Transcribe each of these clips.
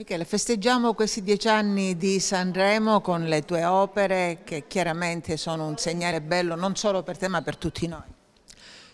Michele, festeggiamo questi dieci anni di Sanremo con le tue opere che chiaramente sono un segnale bello non solo per te ma per tutti noi.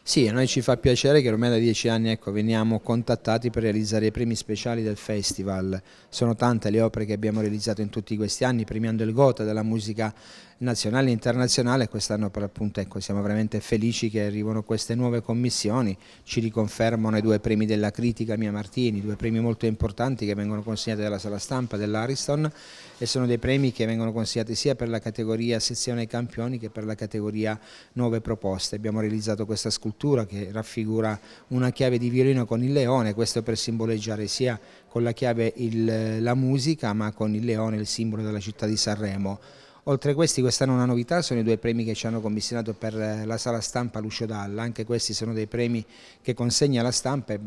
Sì, a noi ci fa piacere che ormai da dieci anni ecco, veniamo contattati per realizzare i premi speciali del festival. Sono tante le opere che abbiamo realizzato in tutti questi anni, premiando il Gota della musica nazionale e internazionale. Quest'anno per appunto ecco, siamo veramente felici che arrivano queste nuove commissioni, ci riconfermano i due premi della critica Mia Martini, due premi molto importanti che vengono consegnati dalla sala stampa dell'Ariston e sono dei premi che vengono consegnati sia per la categoria sezione campioni che per la categoria nuove proposte. Abbiamo realizzato questa scultura scultura che raffigura una chiave di violino con il leone, questo per simboleggiare sia con la chiave il, la musica ma con il leone il simbolo della città di Sanremo. Oltre a questi quest'anno una novità sono i due premi che ci hanno commissionato per eh, la sala stampa Lucio Dalla, anche questi sono dei premi che consegna la stampa e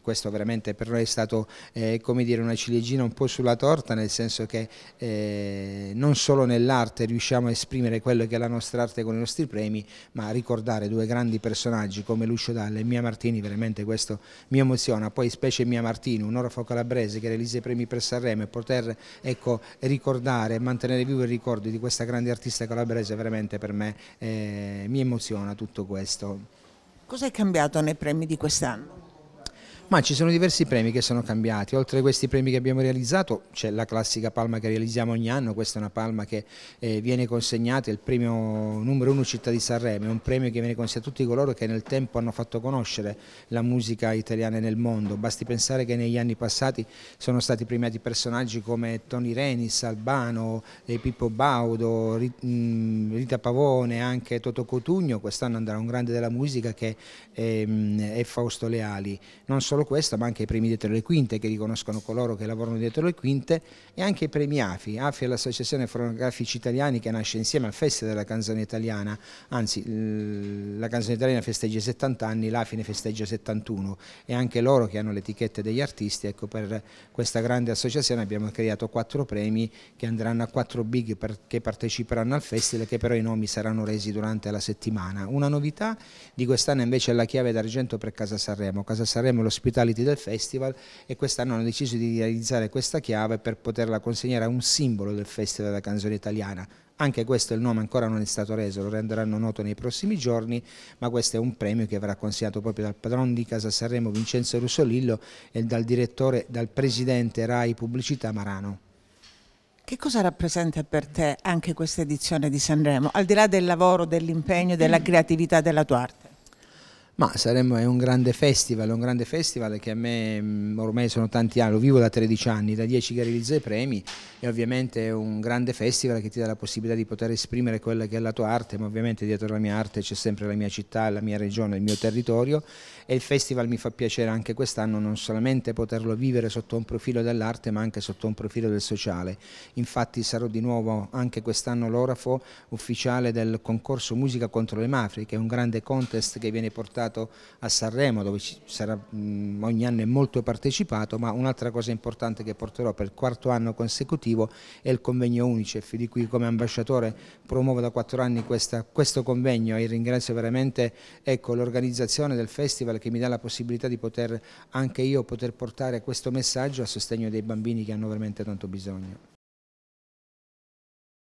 questo veramente per noi è stato eh, come dire una ciliegina un po' sulla torta nel senso che eh, non solo nell'arte riusciamo a esprimere quello che è la nostra arte con i nostri premi ma ricordare due grandi personaggi come Lucio Dalla e Mia Martini veramente questo mi emoziona, poi specie Mia Martini, un orofo calabrese che realizza i premi per Sanremo e poter ecco, ricordare e mantenere vivo il ricordo di di questa grande artista calabrese veramente per me eh, mi emoziona tutto questo. Cos'è cambiato nei premi di quest'anno? ma ci sono diversi premi che sono cambiati, oltre a questi premi che abbiamo realizzato c'è la classica palma che realizziamo ogni anno, questa è una palma che eh, viene consegnata, il premio numero uno Città di Sanremo, è un premio che viene consegnato a tutti coloro che nel tempo hanno fatto conoscere la musica italiana nel mondo, basti pensare che negli anni passati sono stati premiati personaggi come Tony Renis, Albano, eh, Pippo Baudo, mm, Rita Pavone, anche Toto Cotugno, quest'anno andrà un grande della musica che è, mm, è Fausto Leali, non sono solo questa, ma anche i premi dietro le quinte che riconoscono coloro che lavorano dietro le quinte e anche i premi AFI. AFI è l'Associazione Fonografici Italiani che nasce insieme al Festival della Canzone Italiana, anzi la Canzone Italiana festeggia i 70 anni, l'AFI ne festeggia 71 e anche loro che hanno le etichette degli artisti, ecco per questa grande associazione abbiamo creato quattro premi che andranno a quattro big per, che parteciperanno al festival che però i nomi saranno resi durante la settimana. Una novità di quest'anno invece è la chiave d'argento per Casa Sanremo. Casa Sanremo è lo hospitality del festival e quest'anno hanno deciso di realizzare questa chiave per poterla consegnare a un simbolo del festival della canzone italiana. Anche questo il nome ancora non è stato reso, lo renderanno noto nei prossimi giorni, ma questo è un premio che verrà consegnato proprio dal padron di Casa Sanremo Vincenzo Russolillo e dal direttore, dal presidente RAI Pubblicità Marano. Che cosa rappresenta per te anche questa edizione di Sanremo, al di là del lavoro, dell'impegno, della creatività della tua arte? Ma Sanremo è un grande festival, un grande festival che a me mm, ormai sono tanti anni, lo vivo da 13 anni, da 10 che realizzo i premi e ovviamente è un grande festival che ti dà la possibilità di poter esprimere quella che è la tua arte, ma ovviamente dietro la mia arte c'è sempre la mia città, la mia regione, il mio territorio e il festival mi fa piacere anche quest'anno non solamente poterlo vivere sotto un profilo dell'arte ma anche sotto un profilo del sociale. Infatti sarò di nuovo anche quest'anno l'orafo ufficiale del concorso Musica contro le Mafie che è un grande contest che viene portato portato a Sanremo dove sarà, mh, ogni anno è molto partecipato, ma un'altra cosa importante che porterò per il quarto anno consecutivo è il convegno Unicef, di cui come ambasciatore promuovo da quattro anni questa, questo convegno e ringrazio veramente ecco, l'organizzazione del festival che mi dà la possibilità di poter anche io poter portare questo messaggio a sostegno dei bambini che hanno veramente tanto bisogno.